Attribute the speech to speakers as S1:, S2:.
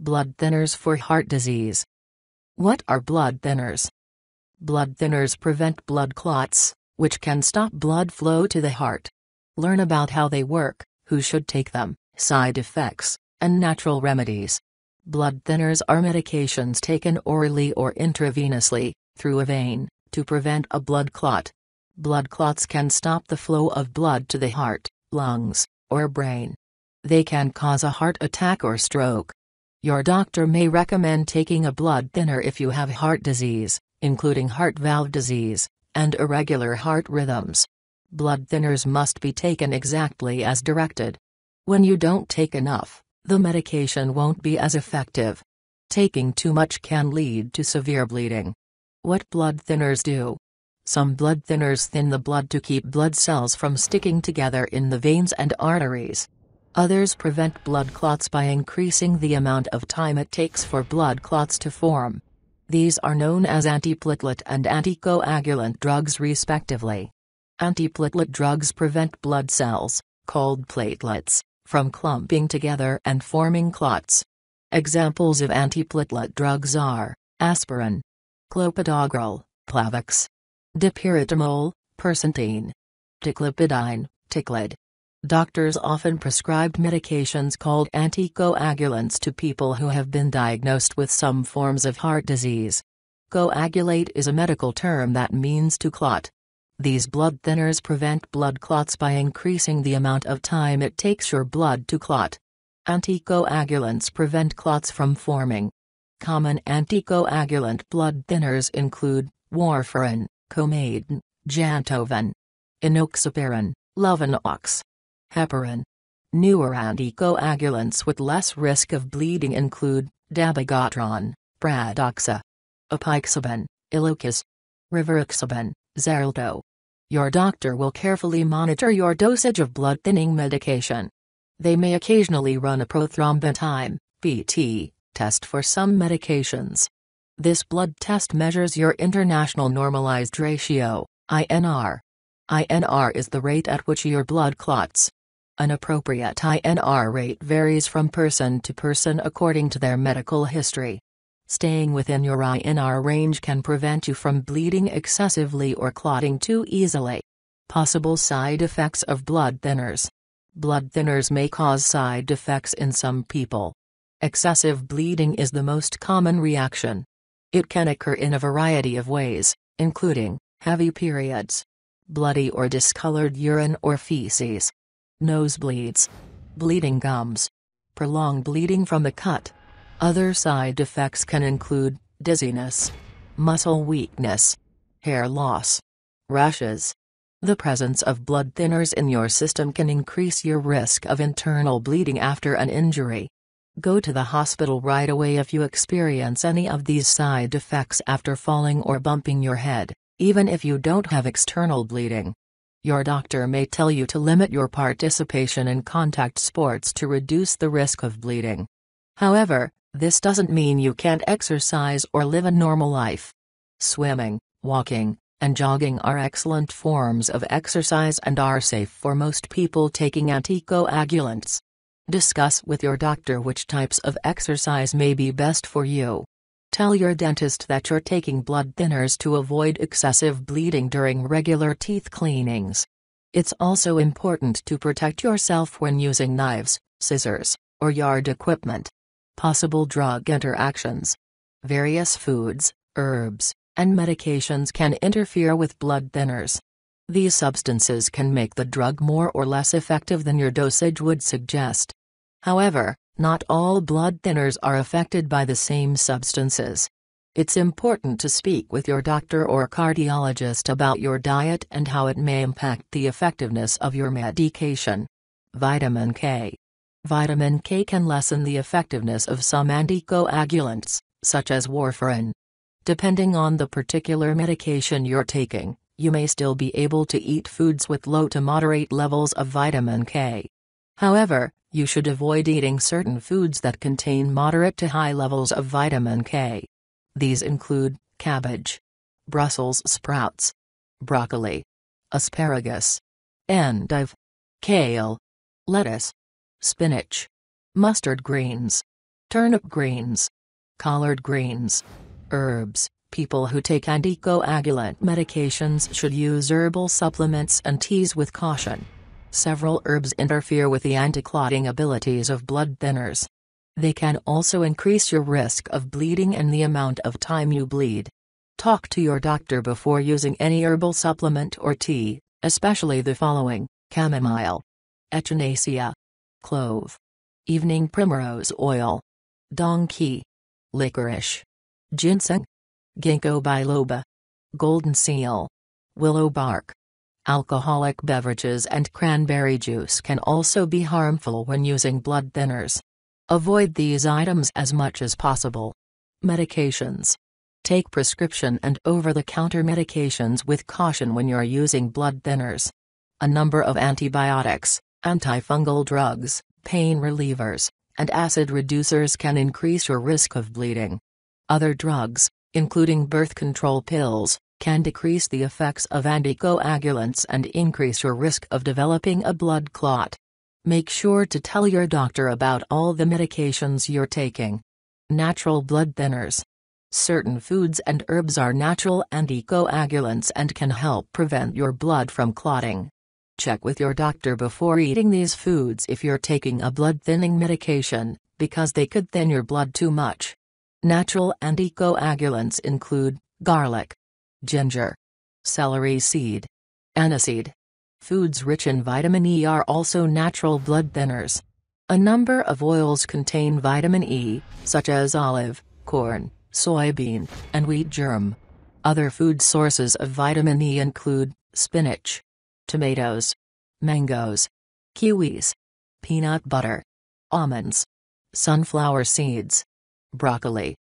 S1: Blood thinners for heart disease. What are blood thinners? Blood thinners prevent blood clots, which can stop blood flow to the heart. Learn about how they work, who should take them, side effects, and natural remedies. Blood thinners are medications taken orally or intravenously, through a vein, to prevent a blood clot. Blood clots can stop the flow of blood to the heart, lungs, or brain. They can cause a heart attack or stroke. Your doctor may recommend taking a blood thinner if you have heart disease, including heart valve disease, and irregular heart rhythms. Blood thinners must be taken exactly as directed. When you don't take enough, the medication won't be as effective. Taking too much can lead to severe bleeding. What blood thinners do? Some blood thinners thin the blood to keep blood cells from sticking together in the veins and arteries. Others prevent blood clots by increasing the amount of time it takes for blood clots to form. These are known as antiplatelet and anticoagulant drugs respectively. Antiplatelet drugs prevent blood cells, called platelets, from clumping together and forming clots. Examples of antiplatelet drugs are aspirin, clopidogrel, Plavix, dipyridamole, persentine, ticlopidine, Ticlid. Doctors often prescribed medications called anticoagulants to people who have been diagnosed with some forms of heart disease. Coagulate is a medical term that means to clot. These blood thinners prevent blood clots by increasing the amount of time it takes your blood to clot. Anticoagulants prevent clots from forming. Common anticoagulant blood thinners include warfarin, Comaidin, Jantoven, Enoxaparin, Lovenox heparin. Newer anticoagulants with less risk of bleeding include dabigatran, bradoxa, apixaban, ilocus, rivaroxaban, xarelto. Your doctor will carefully monitor your dosage of blood thinning medication. They may occasionally run a prothrombin time (PT) test for some medications. This blood test measures your international normalized ratio (INR). INR is the rate at which your blood clots an appropriate INR rate varies from person to person according to their medical history. Staying within your INR range can prevent you from bleeding excessively or clotting too easily. Possible side effects of blood thinners. Blood thinners may cause side effects in some people. Excessive bleeding is the most common reaction. It can occur in a variety of ways, including heavy periods, bloody or discolored urine or feces, nosebleeds, bleeding gums, prolonged bleeding from a cut. Other side effects can include dizziness, muscle weakness, hair loss, rashes. The presence of blood thinners in your system can increase your risk of internal bleeding after an injury. Go to the hospital right away if you experience any of these side effects after falling or bumping your head, even if you don't have external bleeding. Your doctor may tell you to limit your participation in contact sports to reduce the risk of bleeding. However, this doesn't mean you can't exercise or live a normal life. Swimming, walking, and jogging are excellent forms of exercise and are safe for most people taking anticoagulants. Discuss with your doctor which types of exercise may be best for you. Tell your dentist that you're taking blood thinners to avoid excessive bleeding during regular teeth cleanings. It's also important to protect yourself when using knives, scissors, or yard equipment. Possible drug interactions. Various foods, herbs, and medications can interfere with blood thinners. These substances can make the drug more or less effective than your dosage would suggest. However, not all blood thinners are affected by the same substances. It's important to speak with your doctor or cardiologist about your diet and how it may impact the effectiveness of your medication. Vitamin K Vitamin K can lessen the effectiveness of some anticoagulants, such as warfarin. Depending on the particular medication you're taking, you may still be able to eat foods with low to moderate levels of vitamin K. However, you should avoid eating certain foods that contain moderate to high levels of vitamin K. These include cabbage, Brussels sprouts, broccoli, asparagus, endive, kale, lettuce, spinach, mustard greens, turnip greens, collard greens, herbs. People who take anticoagulant medications should use herbal supplements and teas with caution. Several herbs interfere with the anti-clotting abilities of blood thinners. They can also increase your risk of bleeding and the amount of time you bleed. Talk to your doctor before using any herbal supplement or tea, especially the following chamomile, echinacea, clove, evening primrose oil, donkey, licorice, ginseng, ginkgo biloba, golden seal, willow bark. Alcoholic beverages and cranberry juice can also be harmful when using blood thinners. Avoid these items as much as possible. Medications. Take prescription and over the counter medications with caution when you're using blood thinners. A number of antibiotics, antifungal drugs, pain relievers, and acid reducers can increase your risk of bleeding. Other drugs, including birth control pills, can decrease the effects of anticoagulants and increase your risk of developing a blood clot. Make sure to tell your doctor about all the medications you're taking. Natural blood thinners. Certain foods and herbs are natural anticoagulants and can help prevent your blood from clotting. Check with your doctor before eating these foods if you're taking a blood thinning medication, because they could thin your blood too much. Natural anticoagulants include garlic, ginger, celery seed, aniseed. Foods rich in vitamin E are also natural blood thinners. A number of oils contain vitamin E, such as olive, corn, soybean, and wheat germ. Other food sources of vitamin E include spinach, tomatoes, mangoes, kiwis, peanut butter, almonds, sunflower seeds, broccoli,